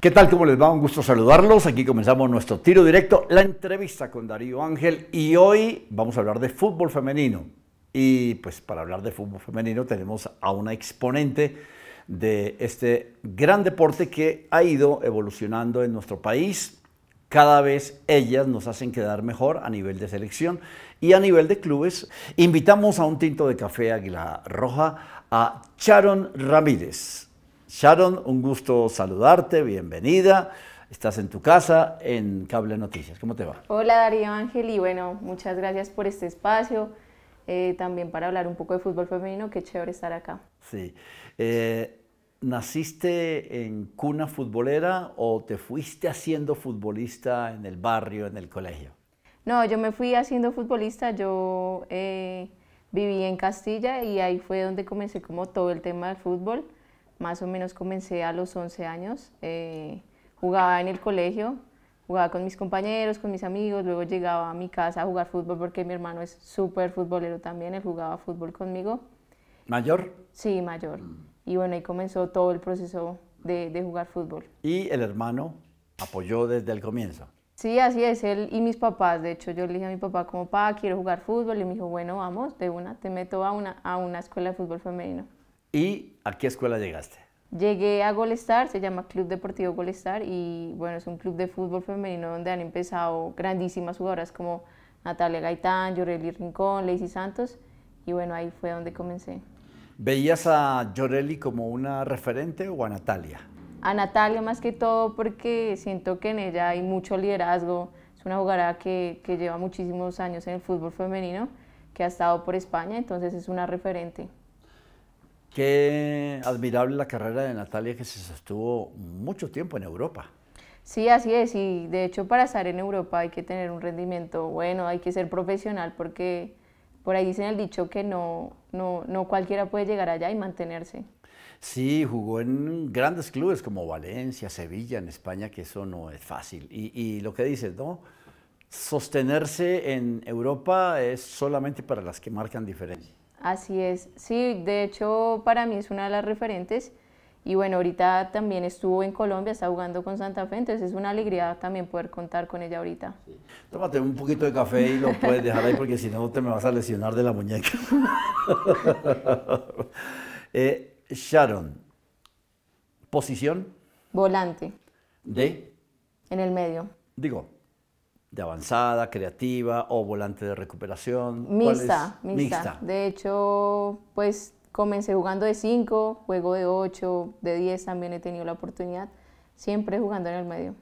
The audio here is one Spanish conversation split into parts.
¿Qué tal? ¿Cómo les va? Un gusto saludarlos. Aquí comenzamos nuestro tiro directo, la entrevista con Darío Ángel y hoy vamos a hablar de fútbol femenino. Y pues para hablar de fútbol femenino tenemos a una exponente de este gran deporte que ha ido evolucionando en nuestro país. Cada vez ellas nos hacen quedar mejor a nivel de selección y a nivel de clubes. Invitamos a un tinto de café Águila Roja a Sharon Ramírez Sharon, un gusto saludarte, bienvenida. Estás en tu casa en Cable Noticias. ¿Cómo te va? Hola Darío Ángel y bueno, muchas gracias por este espacio. Eh, también para hablar un poco de fútbol femenino, qué chévere estar acá. Sí. Eh, ¿Naciste en cuna futbolera o te fuiste haciendo futbolista en el barrio, en el colegio? No, yo me fui haciendo futbolista, yo eh, viví en Castilla y ahí fue donde comencé como todo el tema del fútbol más o menos comencé a los 11 años. Eh, jugaba en el colegio, jugaba con mis compañeros, con mis amigos, luego llegaba a mi casa a jugar fútbol porque mi hermano es súper futbolero también, él jugaba fútbol conmigo. ¿Mayor? Sí, mayor. Mm. Y bueno, ahí comenzó todo el proceso de, jugar fútbol. ¿Y el hermano apoyó desde el comienzo? Sí, así es, él y mis papás. De hecho, yo le dije a mi papá como, papá, quiero jugar fútbol. Y me dijo, bueno, vamos, de una, te meto a una, a una escuela de fútbol femenino. ¿Y a qué escuela llegaste? Llegué a Golestar, se llama Club Deportivo Golestar y bueno, es un club de fútbol femenino donde han empezado grandísimas jugadoras como Natalia Gaitán, Yoreli Rincón, Lacey Santos y bueno, ahí fue donde comencé. ¿Veías a Yoreli como una referente o a Natalia? A Natalia más que todo porque siento que en ella hay mucho liderazgo, es una jugadora que lleva muchísimos años en el fútbol femenino, que ha estado por España, entonces es una referente. Qué admirable la carrera de Natalia que se sostuvo mucho tiempo en Europa. Sí, así es, y de hecho para estar en Europa hay que tener un rendimiento bueno, hay que ser profesional porque por ahí dicen el dicho que no, no, no cualquiera puede llegar allá y mantenerse. Sí, jugó en grandes clubes como Valencia, Sevilla, en España, que eso no es fácil. Y, y lo que dices, ¿no? Sostenerse en Europa es solamente para las que marcan diferencia. Así es, sí, de hecho para mí es una de las referentes y bueno, ahorita también estuvo en Colombia, está jugando con Santa Fe, entonces es una alegría también poder contar con ella ahorita. Tómate un poquito de café y lo puedes dejar ahí porque si no te me vas a lesionar de la muñeca. Eh, Sharon, ¿posición? Volante. ¿De? En el medio. Digo, de avanzada, creativa o volante de recuperación? Mixta, mixta, De hecho, pues comencé jugando de 5, juego de 8, de 10 también he tenido la oportunidad, siempre jugando en el medio.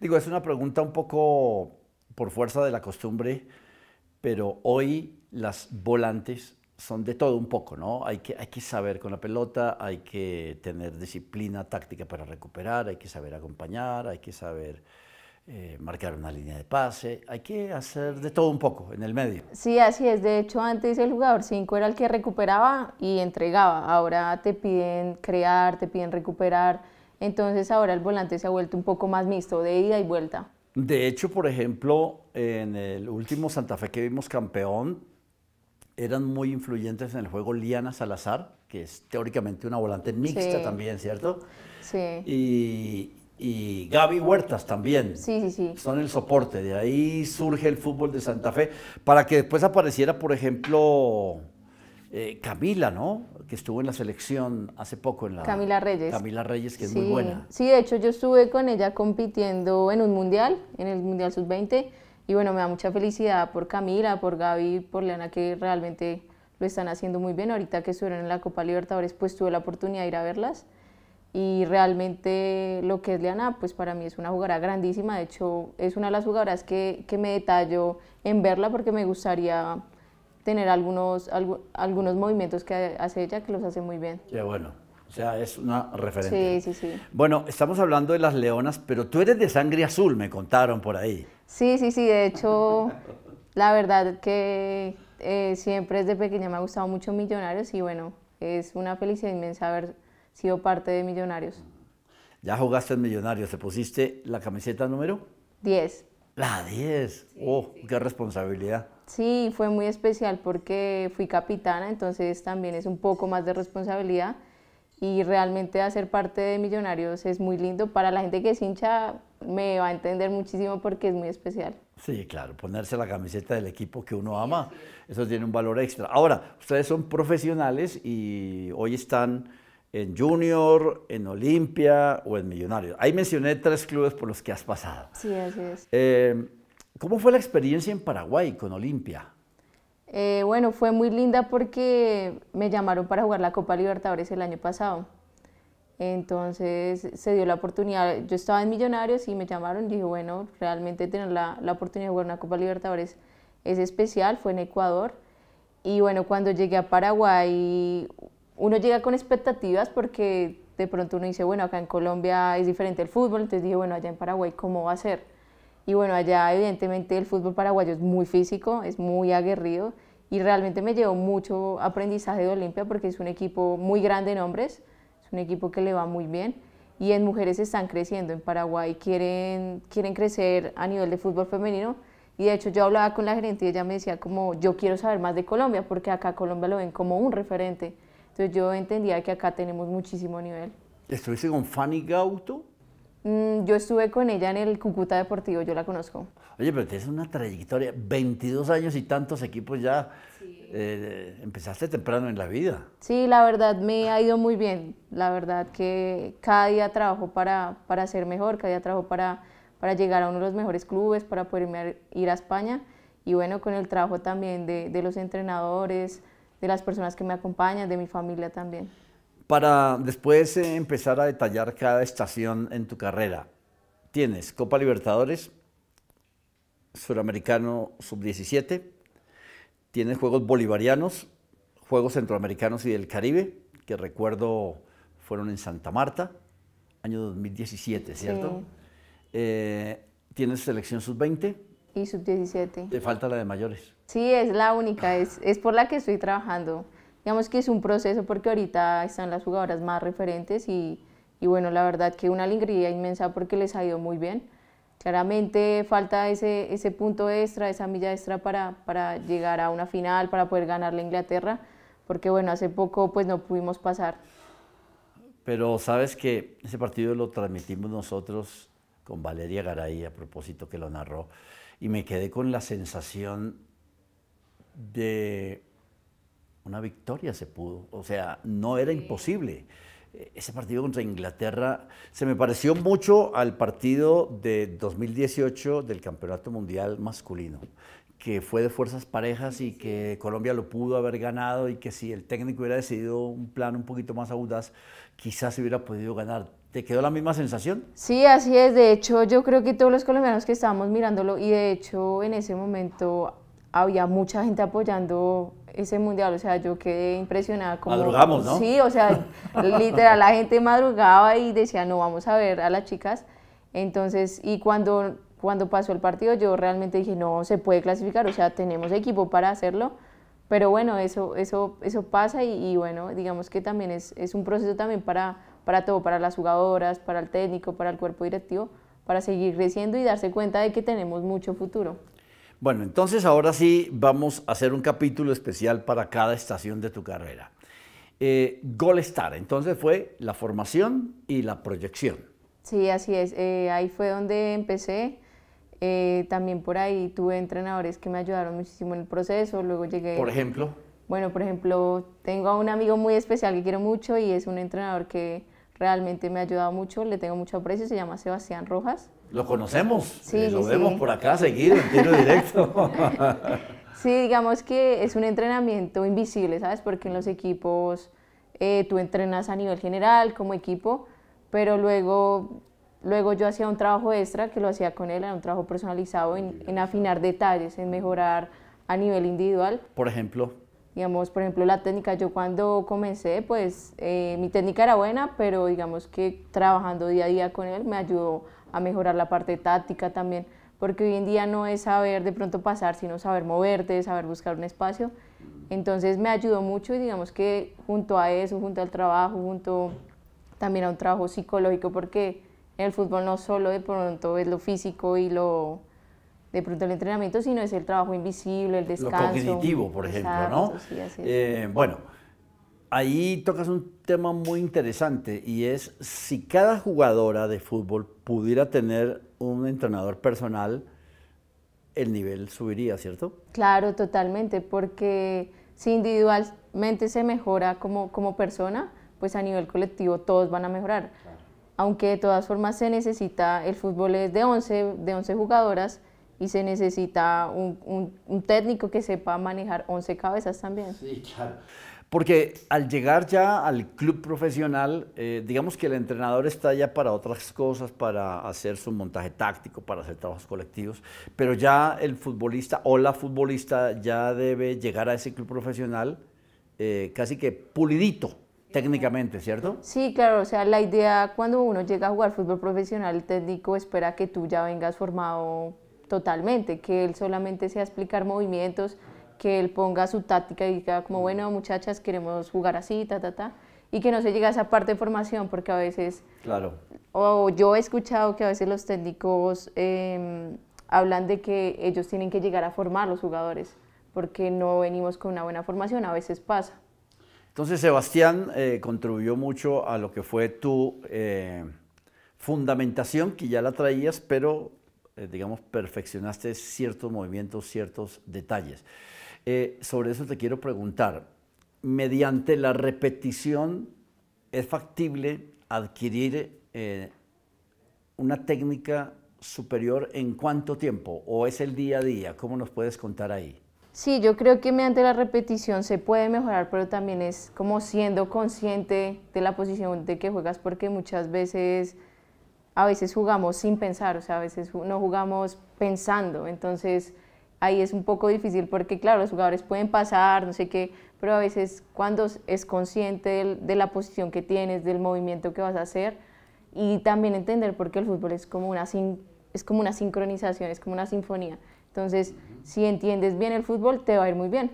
Digo, es una pregunta un poco por fuerza de la costumbre, pero hoy las volantes son de todo un poco, ¿no? Hay que, hay que saber con la pelota, hay que tener disciplina táctica para recuperar, hay que saber acompañar, hay que saber eh, marcar una línea de pase, hay que hacer de todo un poco en el medio. Sí, así es. De hecho, antes el jugador 5 era el que recuperaba y entregaba. Ahora te piden crear, te piden recuperar. Entonces ahora el volante se ha vuelto un poco más mixto, de ida y vuelta. De hecho, por ejemplo, en el último Santa Fe que vimos campeón, eran muy influyentes en el juego Liana Salazar, que es teóricamente una volante mixta también, ¿cierto? Sí. Y, y Gaby Huertas también. Sí, sí, sí. Son el soporte. De ahí surge el fútbol de Santa Fe. Para que después apareciera, por ejemplo, eh, Camila, ¿no? Que estuvo en la selección hace poco en la. Camila Reyes. Camila Reyes, que es muy buena. Sí, de hecho, yo estuve con ella compitiendo en un mundial, en el Mundial Sub-20. Y bueno, me da mucha felicidad por Camila, por Gaby, por Leana, que realmente lo están haciendo muy bien. Ahorita que estuvieron en la Copa Libertadores, pues tuve la oportunidad de ir a verlas y realmente lo que es Leana, pues para mí es una jugadora grandísima, de hecho es una de las jugadoras que, que me detallo en verla porque me gustaría tener algunos, algunos movimientos que hace ella que los hace muy bien. Qué bueno, o sea, es una referencia. Sí, sí, sí. Bueno, estamos hablando de las leonas, pero tú eres de sangre azul, me contaron por ahí. Sí, sí, sí, de hecho, la verdad que eh, siempre desde pequeña me ha gustado mucho Millonarios y bueno, es una felicidad inmensa ver sido parte de Millonarios. Ya jugaste en Millonarios, te pusiste la camiseta número 10. La 10. oh, qué responsabilidad. Sí, fue muy especial porque fui capitana, entonces también es un poco más de responsabilidad y realmente hacer parte de Millonarios es muy lindo. Para la gente que es hincha me va a entender muchísimo porque es muy especial. Sí, claro, ponerse la camiseta del equipo que uno ama, eso tiene un valor extra. Ahora, ustedes son profesionales y hoy están en Junior, en Olimpia o en Millonarios. Ahí mencioné tres clubes por los que has pasado. Sí, así es. Eh, ¿Cómo fue la experiencia en Paraguay con Olimpia? Eh, bueno, fue muy linda porque me llamaron para jugar la Copa Libertadores el año pasado. Entonces se dio la oportunidad, yo estaba en Millonarios y me llamaron, dije, bueno, realmente tener la, la oportunidad de jugar una Copa Libertadores es especial, fue en Ecuador. Y bueno, cuando llegué a Paraguay uno llega con expectativas porque de pronto uno dice, bueno, acá en Colombia es diferente el fútbol, entonces dije, bueno, allá en Paraguay, ¿cómo va a ser? Y bueno, allá evidentemente el fútbol paraguayo es muy físico, es muy aguerrido y realmente me llevó mucho aprendizaje de Olimpia porque es un equipo muy grande en hombres, es un equipo que le va muy bien y en mujeres están creciendo, en Paraguay quieren, quieren crecer a nivel de fútbol femenino y de hecho yo hablaba con la gerente y ella me decía como yo quiero saber más de Colombia porque acá Colombia lo ven como un referente entonces yo entendía que acá tenemos muchísimo nivel. ¿Estuviste con Fanny Gauto? Mm, yo estuve con ella en el Cúcuta Deportivo, yo la conozco. Oye, pero tienes una trayectoria, 22 años y tantos equipos ya. Eh, empezaste temprano en la vida. Sí, la verdad me ha ido muy bien. La verdad que cada día trabajo para, para ser mejor, cada día trabajo para, para llegar a uno de los mejores clubes, para poder ir a España. Y bueno, con el trabajo también de, de los entrenadores, de las personas que me acompañan, de mi familia también. Para después eh, empezar a detallar cada estación en tu carrera, tienes Copa Libertadores, Suramericano Sub-17, tienes Juegos Bolivarianos, Juegos Centroamericanos y del Caribe, que recuerdo fueron en Santa Marta, año 2017, ¿cierto? Eh, tienes Selección Sub-20, y sub-17. Te falta la de mayores. Sí, es la única, es, por la que estoy trabajando. Digamos que es un proceso porque ahorita están las jugadoras más referentes y, bueno, la verdad que una alegría inmensa porque les ha ido muy bien. Claramente falta ese, ese punto extra, esa milla extra para, para llegar a una final, para poder ganar la Inglaterra, porque bueno, hace poco pues no pudimos pasar. Pero sabes que ese partido lo transmitimos nosotros con Valeria Garay, a propósito que lo narró y me quedé con la sensación de una victoria se pudo. O sea, no era imposible. E-, ese partido contra Inglaterra se me pareció mucho al partido de 2018 del Campeonato Mundial Masculino, que fue de fuerzas parejas y que Colombia lo pudo haber ganado y que si el técnico hubiera decidido un plan un poquito más audaz, quizás se hubiera podido ganar ¿Te quedó la misma sensación? Sí, así es. De hecho, yo creo que todos los colombianos que estábamos mirándolo y de hecho en ese momento había mucha gente apoyando ese mundial, o sea, yo quedé impresionada. Como, Madrugamos, ¿no? Sí, o sea, literal, la gente madrugaba y decía, no, vamos a ver a las chicas. Entonces, y cuando, cuando pasó el partido, yo realmente dije, no, se puede clasificar, o sea, tenemos equipo para hacerlo. Pero bueno, eso, eso, eso pasa y, y bueno, digamos que también es, es un proceso también para para todo, para las jugadoras, para el técnico, para el cuerpo directivo, para seguir creciendo y darse cuenta de que tenemos mucho futuro. Bueno, entonces ahora sí vamos a hacer un capítulo especial para cada estación de tu carrera. Eh, Star, entonces fue la formación y la proyección. Sí, así es. Eh, ahí fue donde empecé. Eh, también por ahí tuve entrenadores que me ayudaron muchísimo en el proceso. Luego llegué. Por ejemplo. Bueno, por ejemplo, tengo a un amigo muy especial que quiero mucho y es un entrenador que realmente me ha ayudado mucho, le tengo mucho aprecio, se llama Sebastián Rojas. Lo conocemos, eh, lo vemos por acá seguir en tiro directo. sí, digamos que es un entrenamiento invisible, ¿sabes? Porque en los equipos eh, tú entrenas a nivel general, como equipo, pero luego, luego yo hacía un trabajo extra que lo hacía con él, era un trabajo personalizado en afinar detalles, en mejorar a nivel individual. Por ejemplo Digamos, por ejemplo, la técnica, yo cuando comencé, pues eh, mi técnica era buena, pero digamos que trabajando día a día con él me ayudó a mejorar la parte táctica también, porque hoy en día no es saber de pronto pasar, sino saber moverte, saber buscar un espacio. Entonces me ayudó mucho y digamos que junto a eso, junto al trabajo, junto también a un trabajo psicológico, porque el fútbol no solo de pronto es lo físico y lo de pronto el entrenamiento, sino es el trabajo invisible, el descanso. Lo cognitivo, por ejemplo, ¿no? Eh, bueno, ahí tocas un tema muy interesante y es si cada jugadora de fútbol pudiera tener un entrenador personal, el nivel subiría, ¿cierto? Claro, totalmente, porque si individualmente se mejora como, como persona, pues a nivel colectivo todos van a mejorar. Aunque de todas formas se necesita, el fútbol es de 11, de 11 jugadoras, y se necesita un, técnico que sepa manejar 11 cabezas también. Sí, claro. Porque al llegar ya al club profesional, eh, digamos que el entrenador está ya para otras cosas, para hacer su montaje táctico, para hacer trabajos colectivos, pero ya el futbolista o la futbolista ya debe llegar a ese club profesional eh, casi que pulidito técnicamente, ¿cierto? Sí, claro, o sea, la idea cuando uno llega a jugar fútbol profesional, el técnico espera que tú ya vengas formado totalmente, que él solamente sea explicar movimientos, que él ponga su táctica y diga como, bueno, mm. muchachas, queremos jugar así, ta, ta, ta, y que no se llegue a esa parte de formación, porque a veces... Claro. O yo he escuchado que a veces los técnicos em, hablan de que ellos tienen que llegar a formar los jugadores, porque no venimos con una buena formación, a veces pasa. Entonces, Sebastián eh, contribuyó mucho a lo que fue tu eh, fundamentación, que ya la traías, pero eh, digamos, perfeccionaste ciertos movimientos, ciertos detalles. Eh, sobre eso te quiero preguntar, mediante la repetición, ¿es factible adquirir eh, una técnica superior en cuánto tiempo? ¿O es el día a día? ¿Cómo nos puedes contar ahí? Sí, yo creo que mediante la repetición se puede mejorar, pero también es como siendo consciente de la posición de que juegas, porque muchas veces a veces jugamos sin pensar, o sea, a veces no jugamos pensando, entonces ahí es un poco difícil porque, claro, los jugadores pueden pasar, no sé qué, pero a veces cuando es consciente de la posición que tienes, del movimiento que vas a hacer y también entender por qué el fútbol es como una, sin, es como una sincronización, es como una sinfonía. Entonces, si entiendes bien el fútbol, te va a ir muy bien.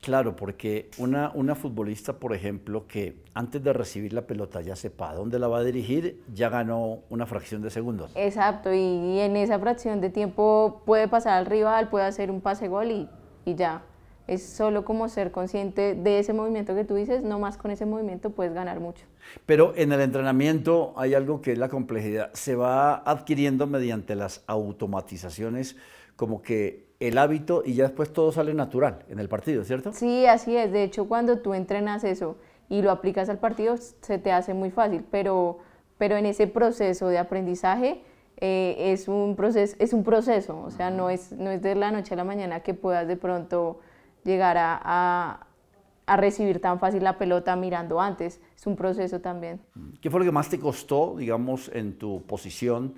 Claro, porque una, una futbolista, por ejemplo, que antes de recibir la pelota ya sepa dónde la va a dirigir, ya ganó una fracción de segundos. Exacto, y, en esa fracción de tiempo puede pasar al rival, puede hacer un pase gol y, y ya. Es solo como ser consciente de ese movimiento que tú dices, no más con ese movimiento puedes ganar mucho. Pero en el entrenamiento hay algo que es la complejidad. Se va adquiriendo mediante las automatizaciones como que el hábito y ya después todo sale natural en el partido, ¿cierto? Sí, así es. De hecho, cuando tú entrenas eso y lo aplicas al partido, se te hace muy fácil, pero, pero en ese proceso de aprendizaje... Eh, es, un proceso, es un proceso, o sea, no es, no es de la noche a la mañana que puedas de pronto llegar a, a, recibir tan fácil la pelota mirando antes. Es un proceso también. ¿Qué fue lo que más te costó, digamos, en tu posición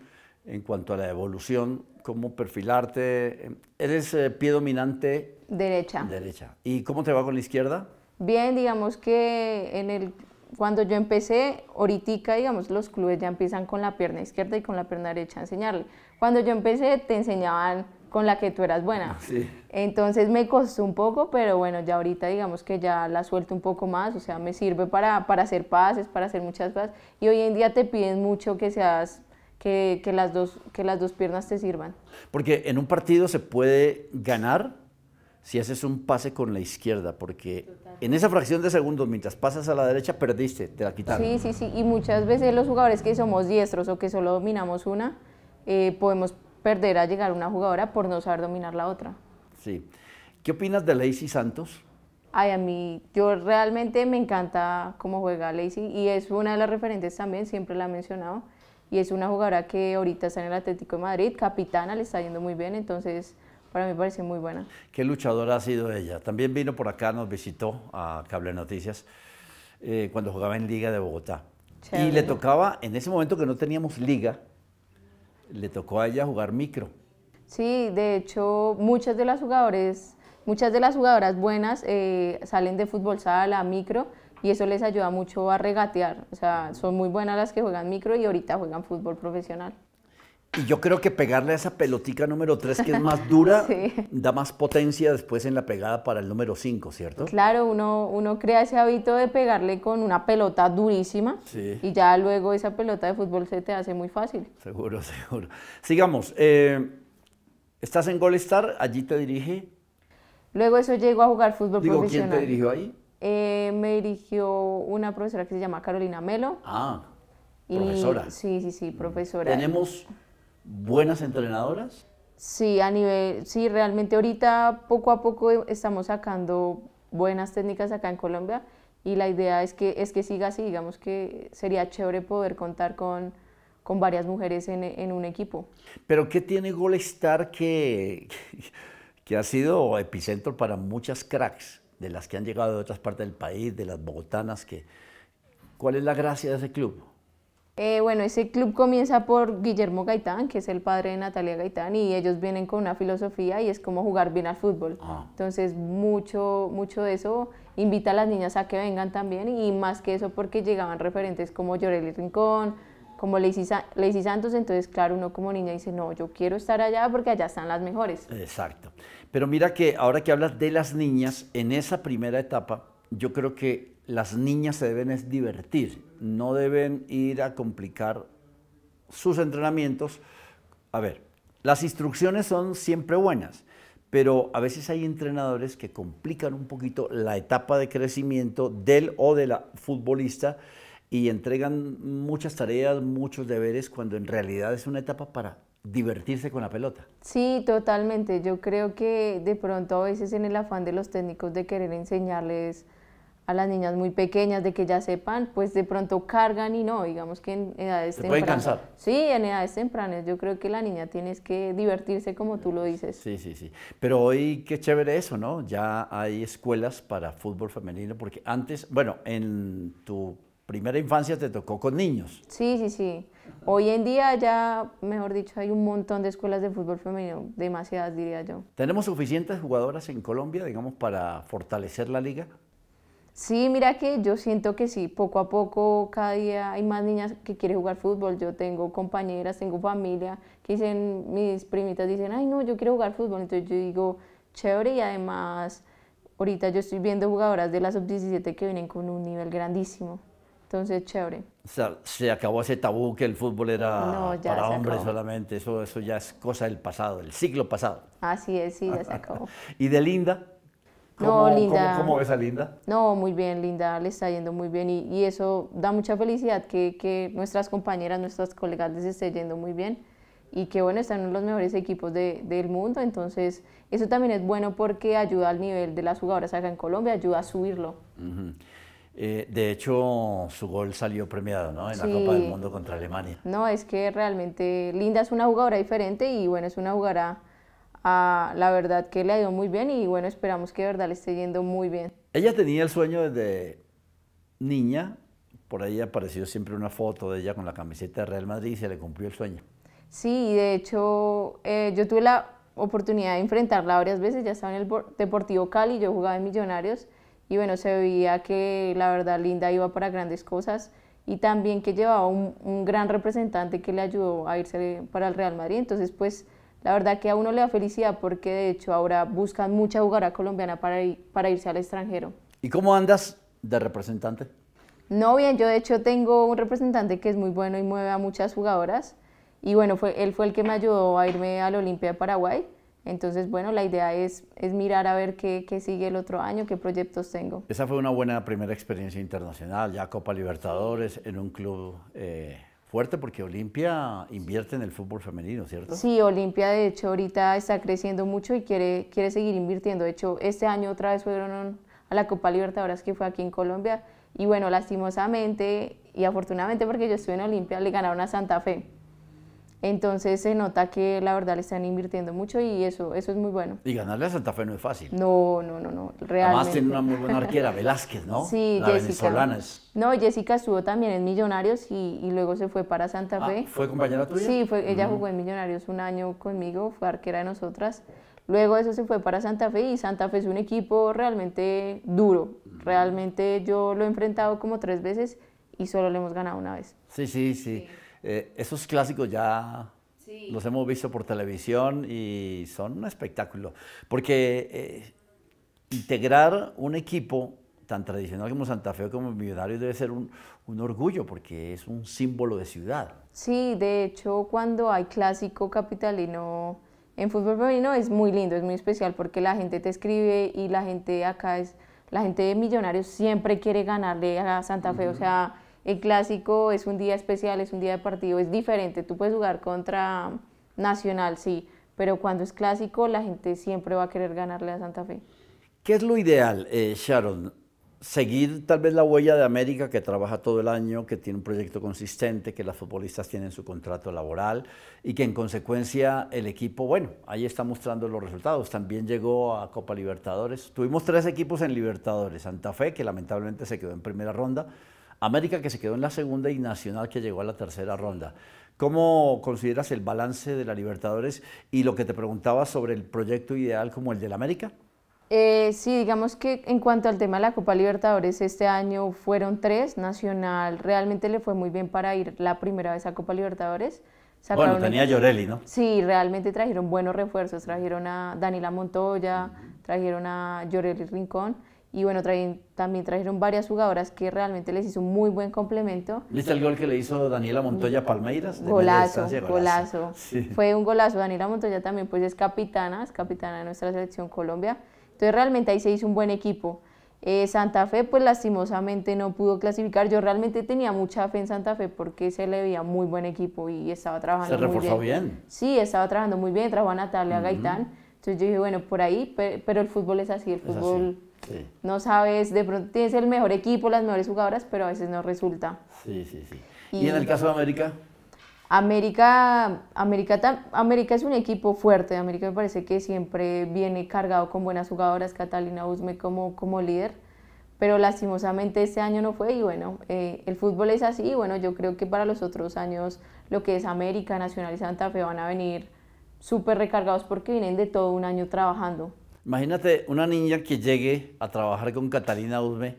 en cuanto a la evolución? ¿Cómo perfilarte? ¿Eres eh, pie dominante? Derecha. Derecha. ¿Y cómo te va con la izquierda? Bien, digamos que en el cuando yo empecé, ahorita, digamos, los clubes ya empiezan con la pierna izquierda y con la pierna derecha a enseñarle. Cuando yo empecé, te enseñaban con la que tú eras buena. Entonces me costó un poco, pero bueno, ya ahorita digamos que ya la suelto un poco más, o sea, me sirve para, hacer pases, para hacer muchas pases, Y hoy en día te piden mucho que seas, que, las dos, que las dos piernas te sirvan. Porque en un partido se puede ganar si haces un pase con la izquierda, porque en esa fracción de segundos, mientras pasas a la derecha, perdiste, te la quitaron. Sí, sí, sí, y muchas veces los jugadores que somos diestros o que solo dominamos una, eh, podemos perder a llegar una jugadora por no saber dominar la otra. Sí. ¿Qué opinas de Lacey Santos? Ay, a mí, yo realmente me encanta cómo juega Lacey y es una de las referentes también, siempre la ha mencionado. Y es una jugadora que ahorita está en el Atlético de Madrid, capitana, le está yendo muy bien, entonces para mí parece muy buena. Qué luchadora ha sido ella. También vino por acá, nos visitó a Cable Noticias eh, cuando jugaba en Liga de Bogotá. Y le tocaba, en ese momento que no teníamos liga, le tocó a ella jugar micro. Sí, de hecho, muchas de las jugadoras buenas eh, salen de fútbol sala, a micro, y eso les ayuda mucho a regatear. O sea, son muy buenas las que juegan micro y ahorita juegan fútbol profesional. Y yo creo que pegarle a esa pelotica número 3, que es más dura, da más potencia después en la pegada para el número 5, ¿cierto? Claro, uno, uno crea ese hábito de pegarle con una pelota durísima y ya luego esa pelota de fútbol se te hace muy fácil. Seguro, seguro. Sigamos. Eh, ¿Estás en Golestar? ¿Allí te dirige? Luego eso llego a jugar fútbol Digo, ¿Quién te dirigió ahí? Eh, me dirigió una profesora que se llama Carolina Melo. Ah, profesora. sí, sí, sí, profesora. Tenemos buenas entrenadoras? Sí, a nivel, sí, realmente ahorita poco a poco estamos sacando buenas técnicas acá en Colombia y la idea es que, es que siga así, digamos que sería chévere poder contar con, con varias mujeres en, en, un equipo. Pero ¿qué tiene Golestar que, que ha sido epicentro para muchas cracks, de las que han llegado de otras partes del país, de las bogotanas? Que, ¿Cuál es la gracia de ese club? Eh, bueno, ese club comienza por Guillermo Gaitán, que es el padre de Natalia Gaitán, y ellos vienen con una filosofía y es como jugar bien al fútbol. Ah. Entonces, mucho, mucho de eso invita a las niñas a que vengan también, y más que eso porque llegaban referentes como Llorelli Rincón, como Leisy Santos, entonces claro, uno como niña dice, no, yo quiero estar allá porque allá están las mejores. Exacto. Pero mira que ahora que hablas de las niñas, en esa primera etapa, yo creo que las niñas se deben divertir, no deben ir a complicar sus entrenamientos. A ver, las instrucciones son siempre buenas, pero a veces hay entrenadores que complican un poquito la etapa de crecimiento del o de la futbolista y entregan muchas tareas, muchos deberes, cuando en realidad es una etapa para divertirse con la pelota. Sí, totalmente. Yo creo que de pronto a veces en el afán de los técnicos de querer enseñarles a las niñas muy pequeñas de que ya sepan, pues de pronto cargan y no, digamos que en edades Se tempranas. Pueden cansar. Sí, en edades tempranas. Yo creo que la niña tienes que divertirse como tú lo dices. Sí, sí, sí. Pero hoy qué chévere eso, ¿no? Ya hay escuelas para fútbol femenino, porque antes, bueno, en tu primera infancia te tocó con niños. Sí, sí, sí. Hoy en día ya, mejor dicho, hay un montón de escuelas de fútbol femenino, demasiadas diría yo. ¿Tenemos suficientes jugadoras en Colombia, digamos, para fortalecer la liga? Sí, mira que yo siento que sí, poco a poco cada día hay más niñas que quieren jugar fútbol. Yo tengo compañeras, tengo familia que dicen, mis primitas dicen, ay no, yo quiero jugar fútbol. Entonces yo digo, chévere y además ahorita yo estoy viendo jugadoras de la sub-17 que vienen con un nivel grandísimo. Entonces, chévere. O sea, se acabó ese tabú que el fútbol era para hombres solamente. Eso, eso ya es cosa del pasado, del siglo pasado. Así es, sí, ya se acabó. ¿Y de Linda? ¿Cómo, no, Linda. ¿cómo, ves a Linda? No, muy bien, Linda, le está yendo muy bien y, eso da mucha felicidad que, nuestras compañeras, nuestras colegas les esté yendo muy bien y que bueno, están en los mejores equipos del mundo, entonces eso también es bueno porque ayuda al nivel de las jugadoras acá en Colombia, ayuda a subirlo. Eh, de hecho, su gol salió premiado ¿no? en la Copa del Mundo contra Alemania. No, es que realmente Linda es una jugadora diferente y bueno, es una jugadora la verdad que le ha ido muy bien y bueno, esperamos que de verdad le esté yendo muy bien. Ella tenía el sueño desde niña, por ahí apareció siempre una foto de ella con la camiseta de Real Madrid y se le cumplió el sueño. Sí, de hecho eh, yo tuve la oportunidad de enfrentarla varias veces, ya estaba en el Deportivo Cali, yo jugaba en Millonarios y bueno, se veía que la verdad Linda iba para grandes cosas y también que llevaba un, un gran representante que le ayudó a irse para el Real Madrid, entonces pues la verdad que a uno le da felicidad porque de hecho ahora buscan mucha jugadora colombiana para, para irse al extranjero. ¿Y cómo andas de representante? No bien, yo de hecho tengo un representante que es muy bueno y mueve a muchas jugadoras. Y bueno, fue, él fue el que me ayudó a irme a la Olimpia de Paraguay. Entonces, bueno, la idea es, es mirar a ver qué, sigue el otro año, qué proyectos tengo. Esa fue una buena primera experiencia internacional, ya Copa Libertadores, en un club eh, fuerte porque Olimpia invierte en el fútbol femenino, ¿cierto? Sí, Olimpia de hecho ahorita está creciendo mucho y quiere, quiere seguir invirtiendo. De hecho, este año otra vez fueron a la Copa Libertadores que fue aquí en Colombia y bueno, lastimosamente y afortunadamente porque yo estuve en Olimpia, le ganaron a Santa Fe. Entonces se nota que la verdad le están invirtiendo mucho y eso, eso es muy bueno. Y ganarle a Santa Fe no es fácil. No, no, no, no. Realmente. Además tiene una muy buena arquera, Velázquez, ¿no? Sí, la Jessica. Venezolana es... No, Jessica estuvo también en Millonarios y, luego se fue para Santa ah, Fe. ¿Fue compañera tuya? Sí, fue, ella mm. jugó en Millonarios un año conmigo, fue arquera de nosotras. Luego eso se fue para Santa Fe y Santa Fe es un equipo realmente duro. Mm. Realmente yo lo he enfrentado como tres veces y solo le hemos ganado una vez. sí, sí. sí. Eh, esos clásicos ya los hemos visto por televisión y son un espectáculo. Porque eh, integrar un equipo tan tradicional como Santa Fe como Millonarios debe ser un, orgullo porque es un símbolo de ciudad. Sí, de hecho cuando hay clásico capitalino en fútbol femenino es muy lindo, es muy especial porque la gente te escribe y la gente acá es, la gente de Millonarios siempre quiere ganarle a Santa Fe, o sea, el clásico es un día especial, es un día de partido, es diferente. Tú puedes jugar contra Nacional, sí, pero cuando es clásico la gente siempre va a querer ganarle a Santa Fe. ¿Qué es lo ideal, eh, Sharon? Seguir tal vez la huella de América, que trabaja todo el año, que tiene un proyecto consistente, que las futbolistas tienen su contrato laboral y que en consecuencia el equipo, bueno, ahí está mostrando los resultados. También llegó a Copa Libertadores. Tuvimos tres equipos en Libertadores. Santa Fe, que lamentablemente se quedó en primera ronda. América que se quedó en la segunda y Nacional que llegó a la tercera ronda. ¿Cómo consideras el balance de la Libertadores y lo que te preguntaba sobre el proyecto ideal como el la América? Eh, sí, digamos que en cuanto al tema de la Copa Libertadores, este año fueron tres. Nacional realmente le fue muy bien para ir la primera vez a Copa Libertadores. bueno, tenía Llorelli, ¿no? Sí, realmente trajeron buenos refuerzos. Trajeron a Danila Montoya, trajeron a Llorelli Rincón. Y bueno, también trajeron varias jugadoras que realmente les hizo un muy buen complemento. ¿Viste el gol que le hizo Daniela Montoya Palmeiras? De golazo, golazo, Fue un golazo. Daniela Montoya también pues es capitana, es capitana de nuestra selección Colombia. Entonces realmente ahí se hizo un buen equipo. Eh, Santa Fe pues lastimosamente no pudo clasificar. Yo realmente tenía mucha fe en Santa Fe porque se le veía muy buen equipo y estaba trabajando se reforzó bien. Sí, estaba trabajando muy bien, trabajó a Natalia Gaitán. Entonces yo dije, bueno, por ahí, pero el fútbol es así, el fútbol no sabes, de pronto tienes el mejor equipo, las mejores jugadoras, pero a veces no resulta. Sí, sí, sí. ¿Y, en el caso de América? América, América, es un equipo fuerte. América me parece que siempre viene cargado con buenas jugadoras, Catalina Usme como, como líder. Pero lastimosamente este año no fue y bueno, eh, el fútbol es así. Y bueno, yo creo que para los otros años lo que es América, Nacional y Santa Fe van a venir súper recargados porque vienen de todo un año trabajando. Imagínate una niña que llegue a trabajar con Catalina Usme,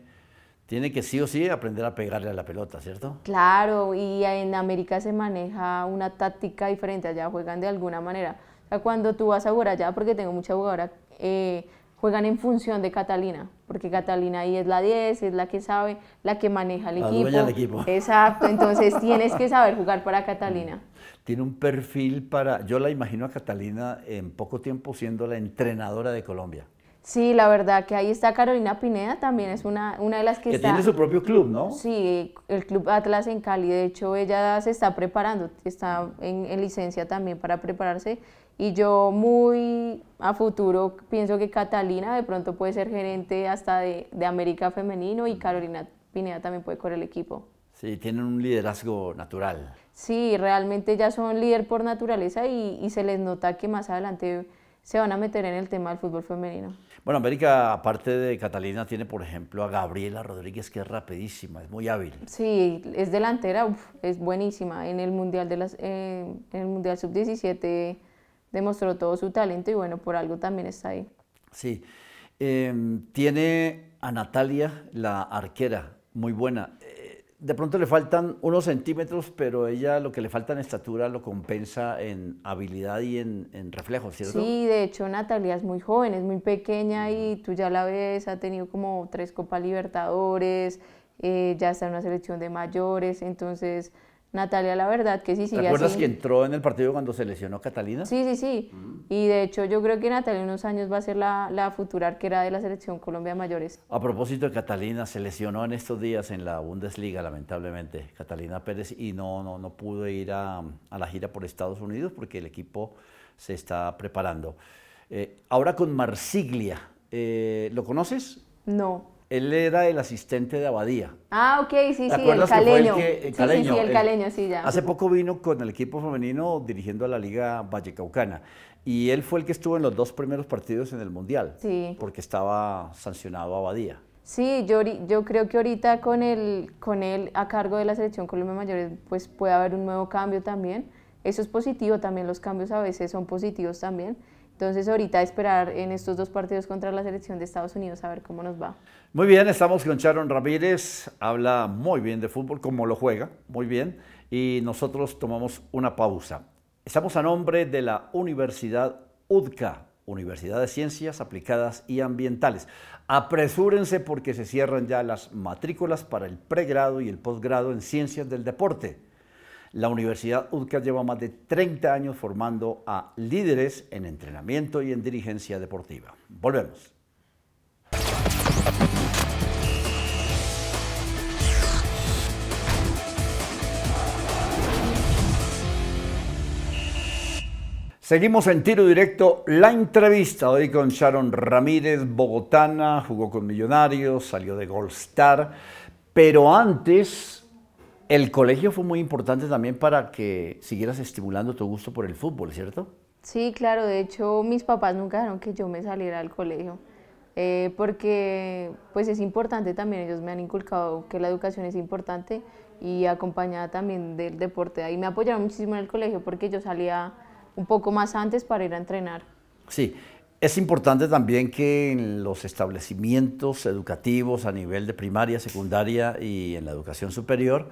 tiene que sí o sí aprender a pegarle a la pelota, ¿cierto? Claro, y en América se maneja una táctica diferente, allá juegan de alguna manera. cuando tú vas a jugar allá, porque tengo mucha jugadora eh, juegan en función de Catalina, porque Catalina ahí es la 10, es la que sabe, la que maneja el equipo. equipo. Exacto, entonces tienes que saber jugar para Catalina. Mm. Tiene un perfil para, yo la imagino a Catalina en poco tiempo siendo la entrenadora de Colombia. Sí, la verdad que ahí está Carolina Pineda, también es una, una de las que, que tiene su propio club, ¿no? Sí, el Club Atlas en Cali, de hecho ella se está preparando, está en, en licencia también para prepararse y yo muy a futuro pienso que Catalina de pronto puede ser gerente hasta de, de América Femenino y Carolina Pineda también puede correr el equipo. Sí, tienen un liderazgo natural. Sí, realmente ya son líder por naturaleza y, y, se les nota que más adelante se van a meter en el tema del fútbol femenino. Bueno, América, aparte de Catalina, tiene por ejemplo a Gabriela Rodríguez, que es rapidísima, es muy hábil. Sí, es delantera, es buenísima. En el Mundial, de eh, en el mundial Sub-17 demostró todo su talento y bueno, por algo también está ahí. Sí, em, tiene a Natalia, la arquera, muy buena. Eh, de pronto le faltan unos centímetros, pero ella lo que le falta en estatura lo compensa en habilidad y en, en reflejos, ¿cierto? Sí, de hecho Natalia es muy joven, es muy pequeña y tú ya la ves, ha tenido como tres copas Libertadores, eh, ya está en una selección de mayores, entonces Natalia, la verdad que sí sigue ¿Recuerdas acuerdas que entró en el partido cuando se lesionó Catalina? Sí, sí, sí. Mm. Y de hecho yo creo que Natalia en unos años va a ser la, futura arquera de la Selección Colombia Mayores. A propósito de Catalina, se lesionó en estos días en la Bundesliga, lamentablemente, Catalina Pérez, y no, no, no pudo ir a, la gira por Estados Unidos porque el equipo se está preparando. Eh, ahora con Marsiglia, eh, ¿lo conoces? No. Él era el asistente de Abadía. Ah, ok, sí, sí, el caleño. Sí, sí, el caleño, sí, ya. Hace poco vino con el equipo femenino dirigiendo a la Liga Vallecaucana. Y él fue el que estuvo en los dos primeros partidos en el Mundial. Sí. Porque estaba sancionado Abadía. Sí, yo, creo que ahorita con él, con él a cargo de la selección Colombia Mayores, pues puede haber un nuevo cambio también. Eso es positivo, también los cambios a veces son positivos también. Entonces ahorita esperar en estos dos partidos contra la selección de Estados Unidos a ver cómo nos va. Muy bien, estamos con Sharon Ramírez, habla muy bien de fútbol, como lo juega, muy bien, y nosotros tomamos una pausa. Estamos a nombre de la Universidad UDCA, Universidad de Ciencias Aplicadas y Ambientales. Apresúrense porque se cierran ya las matrículas para el pregrado y el posgrado en Ciencias del Deporte. La Universidad UDCA lleva más de 30 años formando a líderes en entrenamiento y en dirigencia deportiva. Volvemos. Seguimos en tiro directo la entrevista hoy con Sharon Ramírez, bogotana, jugó con Millonarios, salió de Gold Star, pero antes el colegio fue muy importante también para que siguieras estimulando tu gusto por el fútbol, ¿cierto? Sí, claro, de hecho mis papás nunca dejaron que yo me saliera al colegio, eh, porque pues es importante también, ellos me han inculcado que la educación es importante y acompañada también del deporte. Y me apoyaron muchísimo en el colegio porque yo salía un poco más antes para ir a entrenar. Sí, es importante también que en los establecimientos educativos a nivel de primaria, secundaria y en la educación superior,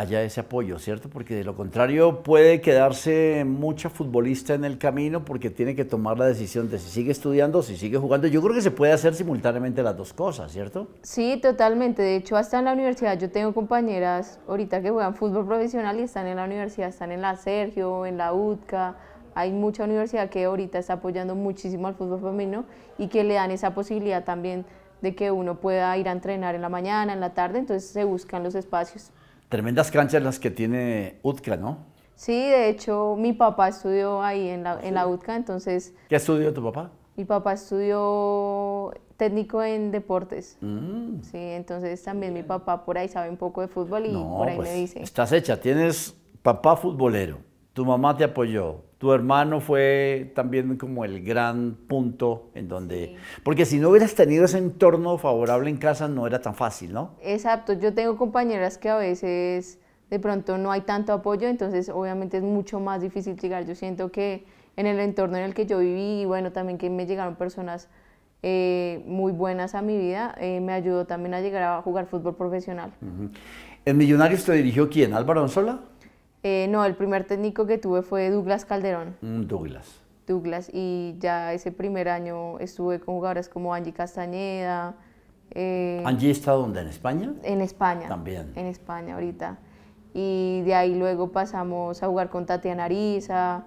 haya ese apoyo, ¿cierto? Porque de lo contrario puede quedarse mucha futbolista en el camino porque tiene que tomar la decisión de si sigue estudiando o si sigue jugando. Yo creo que se puede hacer simultáneamente las dos cosas, ¿cierto? Sí, totalmente. De hecho, hasta en la universidad yo tengo compañeras ahorita que juegan fútbol profesional y están en la universidad, están en la Sergio, en la UTCA. Hay mucha universidad que ahorita está apoyando muchísimo al fútbol femenino y que le dan esa posibilidad también de que uno pueda ir a entrenar en la mañana, en la tarde, entonces se buscan los espacios. Tremendas canchas las que tiene UTCA, ¿no? Sí, de hecho, mi papá estudió ahí en la, ¿Ah, UTCA, entonces... ¿Qué estudió tu papá? Mi papá estudió técnico en deportes. Mm. Sí, entonces también mi papá por ahí sabe un poco de fútbol y por ahí me pues, dice. Estás hecha, tienes papá futbolero, tu mamá te apoyó, tu hermano fue también como el gran punto en donde... Porque si no hubieras tenido ese entorno favorable en casa, no era tan fácil, ¿no? Exacto, yo tengo compañeras que a veces de pronto no hay tanto apoyo, entonces obviamente es mucho más difícil llegar. Yo siento que en el entorno en el que yo viví y bueno, también que me llegaron personas eh, muy buenas a mi vida, eh, me ayudó también a llegar a jugar fútbol profesional. ¿El millonario ¿En Millonarios te dirigió quién? ¿Álvaro Anzola? Eh, no, el primer técnico que tuve fue Douglas Calderón. Mm, Douglas. Douglas, y ya ese primer año estuve con jugadores como Angie Castañeda. Eh, ¿Angie está donde ¿En España? En España. También. En España ahorita. Y de ahí luego pasamos a jugar con Tatiana Ariza.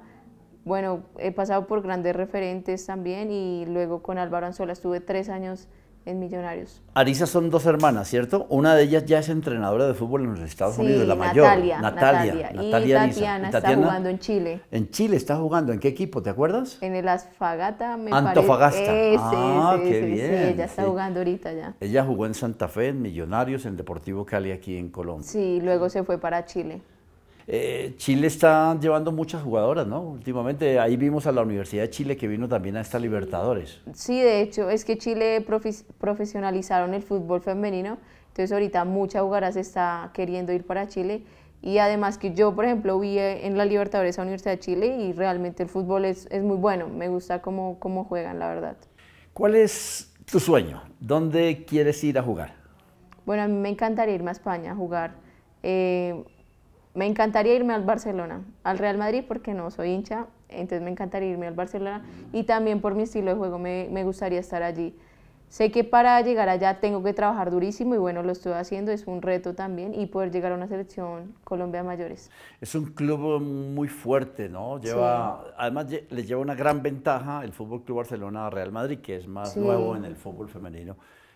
Bueno, he pasado por grandes referentes también y luego con Álvaro Anzola estuve tres años en Millonarios. Arisa son dos hermanas, ¿cierto? Una de ellas ya es entrenadora de fútbol en los Estados Unidos, la mayor. Natalia. Natalia. Natalia, y, Tatiana está jugando en Chile. En Chile está jugando. ¿En qué equipo? ¿Te acuerdas? En el Asfagata, me Antofagasta. Parece. ah, qué bien. Sí, ella está jugando ahorita ya. Ella jugó en Santa Fe, en Millonarios, en Deportivo Cali, aquí en Colombia. Sí, luego se fue para Chile. Eh, Chile está llevando muchas jugadoras, ¿no? Últimamente ahí vimos a la Universidad de Chile que vino también a esta Libertadores. Sí, de hecho, es que Chile profesionalizaron el fútbol femenino, entonces ahorita mucha jugadoras está queriendo ir para Chile y además que yo, por ejemplo, vi eh, en la Libertadores a la Universidad de Chile y realmente el fútbol es, muy bueno, me gusta cómo, cómo juegan, la verdad. ¿Cuál es tu sueño? ¿Dónde quieres ir a jugar? Bueno, a mí me encantaría irme a España a jugar. Eh, me encantaría irme al Barcelona, al Real Madrid porque no soy hincha, entonces me encantaría irme al Barcelona y también por mi estilo de juego me, gustaría estar allí. Sé que para llegar allá tengo que trabajar durísimo y bueno, lo estoy haciendo, es un reto también y poder llegar a una selección Colombia Mayores. Es un club muy fuerte, ¿no? Lleva, Además le lleva una gran ventaja el Fútbol Club Barcelona a Real Madrid, que es más nuevo en el fútbol femenino.